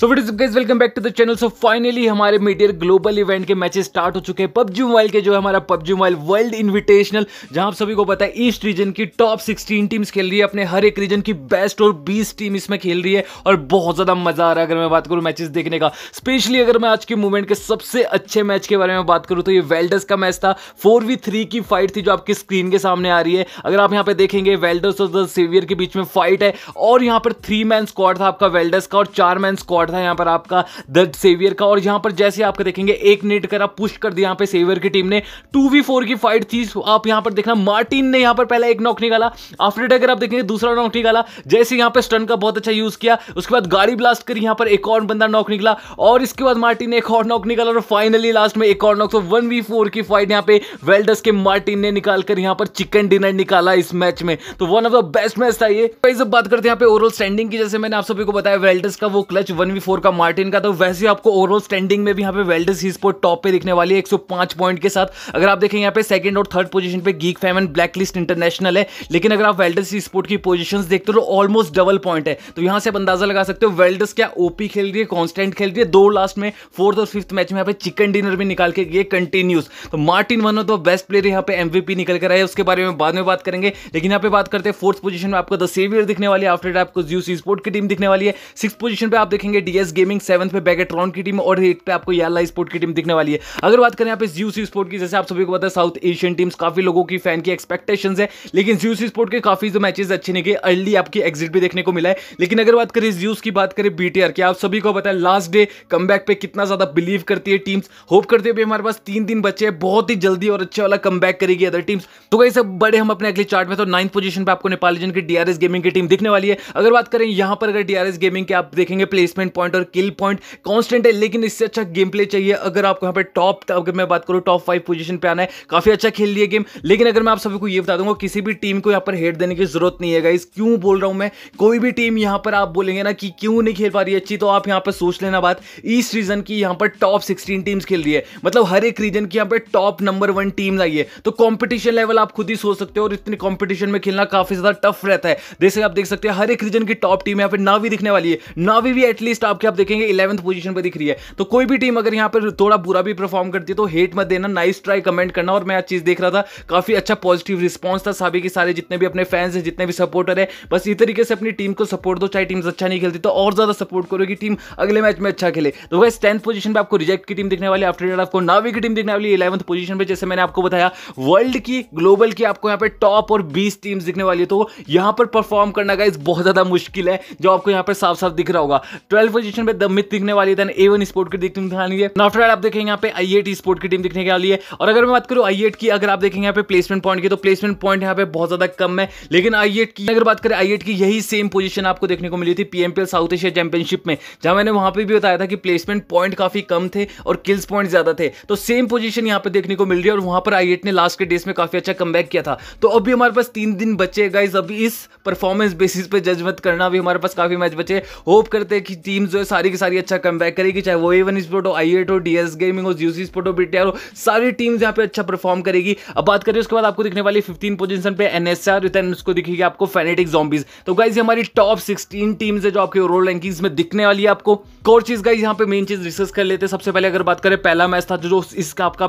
so guys welcome back to the channel so finally हमारे मीडियर global event के matches start हो चुके हैं पबजी मोबाइल के जो है हमारा पबजी मोबाइल वर्ल्ड इन्विटेशनल जहां आप सभी को पता है ईस्ट रीजन की टॉप 16 टीम्स खेल रही है अपने हर एक रीजन की बेस्ट और 20 टीम इसमें खेल रही है और बहुत ज़्यादा मजा आ रहा है अगर मैं बात करूँ मैचेस देखने का स्पेशली अगर मैं आज के मूवमेंट के सबसे अच्छे मैच के बारे में बात करूँ तो ये वेल्डर्स का मैच था फोर की फाइट थी जो आपकी स्क्रीन के सामने आ रही है अगर आप यहाँ पे देखेंगे वेल्डर्स और द सेवियर के बीच में फाइट है और यहाँ पर थ्री मैन स्क्वाड था आपका वेल्डर्स का और चार मैन स्क्वाड शॉट था यहाँ पर आपका द सेवियर का और यहाँ पर जैसे आप देखेंगे एक नेट करा पुश कर दिया यहाँ पे सेवियर की टीम ने टू वी फोर की फाइट थी आप यहाँ पर देखना मार्टिन ने यहाँ पर पहला एक नॉक निकाला आफ्टर डे अगर आप देखेंगे दूसरा नॉक निकाला जैसे यहाँ पर स्टन का बहुत अच्छा यूज किया उसके बाद गाड़ी ब्लास्ट करी यहाँ पर एक और बंदा नॉक निकला और इसके बाद मार्टिन ने एक और नॉक निकाला और फाइनली लास्ट में एक और नॉक तो वन वी फोर की फाइट यहाँ पे वेल्डस के मार्टिन ने निकाल कर यहाँ पर चिकन डिनर निकाला इस मैच में तो one of the best match था ये जब बात करते हैं यहाँ पे ओवरऑल स्टैंडिंग की जैसे मैंने आप सभी को बताया वेल्डस का वो क्लच वन वी फोर का मार्टिन का तो वैसे आपको ओवरऑल स्टैंडिंग में भी यहाँ पे वेल्डस ही स्पोर्ट टॉप पे दिखने वाली है एक पॉइंट के साथ अगर आप देखें यहाँ पे सेकंड और थर्ड पोजीशन पे Geek Fam black list international है लेकिन अगर आप वेल्डस ही स्पोर्ट की पोजिशन देखते हो तो ऑलमोस्ट डबल पॉइंट है तो यहाँ से आप अंदाजा लगा सकते हो वेल्डस क्या ओपी खेल रही है कॉन्स्टेंट खेल रही है दो लास्ट में फोर्थ और फिफ्थ मैच में यहाँ पे चिकन डिनर भी निकाल के गए कंटिन्यूस तो Martin one of the best player यहाँ पे एमवीपी निकल कर आए उसके बारे में बाद में बात करेंगे लेकिन यहाँ पे बात करते हैं फोर्थ पोजिशन में आपको द सेवियर दिखने वाली आफ्टर आफ्टर आपको सी स्पोर्ट की टीम दिखने वाली है सिक्स पोजिशन पे आप देखेंगे डीएस गेमिंग सेवन पे बैगेट्रॉन की टीम और एट पे आपको याला स्पोर्ट की टीम दिखने वाली है अगर बात करें यहाँ पे ज्यूसी स्पोर्ट की जैसे आप सभी को पता है साउथ एशियन टीम्स काफी लोगों की फैन की एक्सपेक्टेशन है लेकिन ज्यूसी स्पोर्ट के काफी जो मैचेस अच्छे नहीं गए अर्ली आपकी एग्जिट भी देखने को मिला है लेकिन अगर बात करें ज्यूस की बात करें बीटीआर की आप सभी को पता है लास्ट डे कम पे कितना ज्यादा बिलीव करती है टीम्स होप करते हुए हमारे पास तीन दिन बचे हैं बहुत ही जल्दी और अच्छे वाला कम करेगी अदर टीम्स तो कहीं सब बड़े हम अपने अगले चार्ट में तो नाइन्थ पोजीशन पे आपको नेपाल की डीआरएस गेमिंग की टीम दिखने वाली है अगर बात करें यहां पर अगर डीआरएस गेमिंग के आप देखेंगे प्लेसमेंट पॉइंट और किल पॉइंट कॉन्स्टेंट है लेकिन इससे अच्छा गेम प्ले चाहिए अगर आपको यहाँ पे टॉप अगर मैं बात करूँ टॉप फाइव पोजिशन पे आना है काफी अच्छा खेल लिया गेम लेकिन अगर मैं आप सभी को ये बता दूंगा किसी भी टीम को यहाँ पर हेट देने की जरूरत नहीं है इस क्यों बोल रहा हूँ मैं कोई भी टीम यहाँ पर आप बोलेंगे ना कि क्यों नहीं खेल पा रही अच्छी तो आप यहाँ पर सोच लेना बात इस रीजन की यहाँ पर टॉप सिक्सटीन टीम्स खेल रही है मतलब हर एक रीजन की यहाँ पर टॉप नंबर वन टीम आई है तो कॉम्पिटिशन लेवल आप खुद ही सोच सकते हो और इतने कॉम्पिटिशन में खेलना काफी ज्यादा टफ रहता है जैसे आप देख सकते हैं हर एक रीजन की टॉप टीम यहाँ पर नावी दिखने वाली है नावी भी एटलीस्ट लीस्ट आपके आप देखेंगे इलेवंथ पोजीशन पर दिख रही है तो कोई भी टीम अगर यहाँ पर थोड़ा बुरा भी परफॉर्म करती है तो हेट मत देना नाइस ट्राई कमेंट करना और मैं आज चीज़ देख रहा था काफ़ी अच्छा पॉजिटिव रिस्पॉन्स था सभी के सारे जितने भी अपने फैंस हैं जितने भी सपोर्टर है बस इस तरीके से अपनी टीम को सपोर्ट दो चाहे टीम अच्छा नहीं खेलती तो और ज़्यादा सपोर्ट करो कि टीम अगले मैच में अच्छा खेले तो वैसे टेंथ पोजीशन पर आपको रिजेक्ट की टीम दिखने वाली आफ्टर डेट आपको नावी की टीम दिखने वाली इलेवंथ पोजीशन पर जैसे मैंने आपको बताया वर्ल्ड की ग्लोबल की आपको यहाँ पर टॉप और बीस टीम दिखने वाली है तो यहाँ पर परफॉर्म करना का बहुत ज़्यादा मुश्किल है जो आपको यहाँ पर साफ साफ दिख रहा होगा ट्वेल्थ ट्वेल्व पोजिशन पर द मिथ दिखने वाली है देन ए वन स्पोर्ट की टीम दिखानी है आफ्टर आप देखेंगे यहाँ पे आई एट स्पोर्ट की टीम दिखने के वाली है और अगर मैं बात करूँ आई की अगर आप देखेंगे यहाँ पे प्लेसमेंट पॉइंट की तो प्लेसमेंट पॉइंट यहाँ पे बहुत ज्यादा कम है लेकिन आई की अगर बात करें आई की यही सेम पोजिशन आपको देखने को मिली थी पीएमपीएल साउथ एशिया चैंपियनशिप में जहां मैंने वहां पर भी बताया था कि प्लेसमेंट पॉइंट काफी कम थे और किल्स पॉइंट ज्यादा थे तो सेम पोजिशन यहाँ पे देखने को मिल रही है और वहां पर आई ने लास्ट के डेज में काफी अच्छा कम किया था तो अभी हमारे पास तीन दिन बचे गाइज अभी इस परफॉर्मेंस बेसिस पे जज मत करना अभी हमारे पास काफी मैच बचे होप करते हैं कि टीम जो है सारी की सारी अच्छा कम करेगी चाहे वो एवन स्पोर्ट हो आई एट हो डी एस गेमिंग हो जूसी स्पोर्ट हो बीटीआर हो सारी टीम यहाँ पे अच्छा परफॉर्म करेगी अब बात करें उसके बाद आपको दिखने वाली फिफ्टीन पोजिशन पे एन एनएसआर रिटर्न उसको दिखेगी आपको फेनेटिक जॉम्बीज तो गाइज हमारी टॉप सिक्सटीन टीम्स है जो आपके ओवरऑल रैंकिंग्स में दिखने वाली है आपको और चीज गाइज यहाँ पे मेन चीज डिस्कस कर लेते हैं सबसे पहले अगर बात करें पहला मैच था जो इसका आपका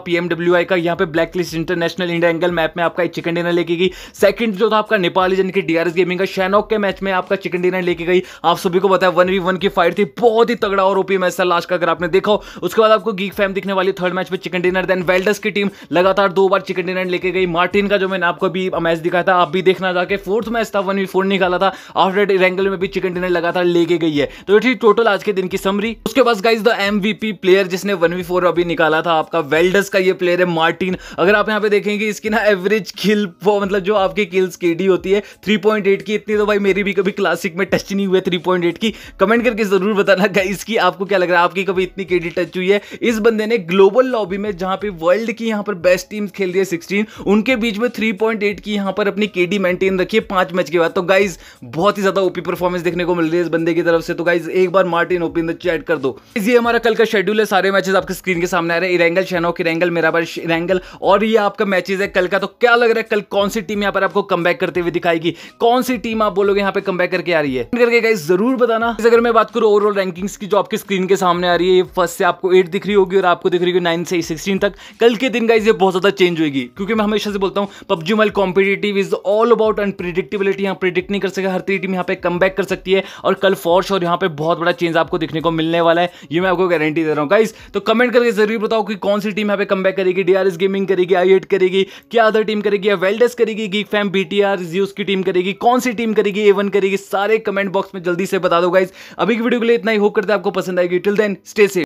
आई का यहाँ पे black list international India Erangel map में आपका चिकन डिनर लेके गई सेकंड जो था आपका नेपाली यानी कि डीआरएस गेमिंग का शैनॉक के मैच में आपका चिकन डिनर लेके गई आप सभी को बताया वन वी वन की फाइट थी बहुत ही तगड़ा और ओपी मैच था लास्ट का अगर आपने देखा हो उसके बाद आपको गीक फैम दिखने वाली थर्ड मैच में चिकन डिनर देन वेल्डर्स की टीम लगातार दो बार चिकन डिनर लेके गई मार्टिन का जो मैंने आपको भी मैच दिखाया था आप भी देखना जाके फोर्थ मैच था वन वी फोर निकाला था आफ्टर रेंगल में भी चिकन डिनर लगातार लेके गई है तो ये टोटल आज के दिन की समरी उसके बाद गाइज द एमवीपी प्लेयर जिसने वन वी फोर अभी निकाला था आपका वेल्डर्स का ये प्लेयर है मार्टिन अगर आप यहाँ पे देखेंगे इसकी ना एवरेज किल मतलब जो आपकी किल्स की होती है थ्री की इतनी तो भाई मेरी भी कभी क्लासिक में टच नहीं हुए थ्री की कमेंट करके जरूर जरूर बताना गाइस कि आपको क्या लग रहा है आपकी कभी इतनी केडी टच हुई है इस बंदे ने ग्लोबल लॉबी में जहां पे वर्ल्ड की यहां पर बेस्ट टीम खेल रही है सिक्सटीन उनके बीच में थ्री पॉइंट एट की यहां पर अपनी केडी मेंटेन रखी है पांच मैच के बाद तो गाइज बहुत ही ज्यादा ओपी परफॉर्मेंस देखने को मिल रही है इस बंदे की तरफ से तो गाइज एक बार Martin OP in the chat कर दो ये हमारा कल का शेड्यूल है सारे मैचेस आपके स्क्रीन के सामने आ रहे हैं इरेंगल शैनोक इरेंगल बार इरेंगल और ये आपका मैचेस है कल का तो क्या लग रहा है कल कौन सी टीम यहाँ पर आपको कम करते हुए दिखाएगी कौन सी टीम आप बोलोगे यहाँ पे कम करके आ रही है करके गाइज जरूर बताना अगर मैं बात करूँ ओवरऑल रैंकिंग्स की जो आपकी स्क्रीन के सामने आ रही है ये फर्स्ट से आपको एट दिख रही होगी और आपको दिख रही होगी नाइन से सिक्सटीन तक कल के दिन का ये बहुत ज़्यादा चेंज होगी क्योंकि मैं हमेशा से बोलता हूँ PUBG mobile competitive is all about unpredictability यहाँ प्रिडिक्ट नहीं कर सके हर तीन टीम यहाँ पे कम कर सकती है और कल फॉर्श और यहाँ पे बहुत बड़ा चेंज आपको दिखने को मिलने वाला है ये मैं आपको गारंटी दे रहा हूँ गाइज तो कमेंट करके जरूर बताओ कि कौन सी टीम यहाँ पे कम करेगी डी गेमिंग करेगी आई करेगी क्या अदर टीम करेगी या वेल्डेस करेगी गीक फैम बीटीआर जीओस की टीम करेगी कौन सी टीम करेगी ए करेगी सारे कमेंट बॉक्स में जल्दी से बता दो गाइज अभी की वीडियो लिए इतना ही होप करते हैं आपको पसंद आएगी टिल देन स्टे सेफ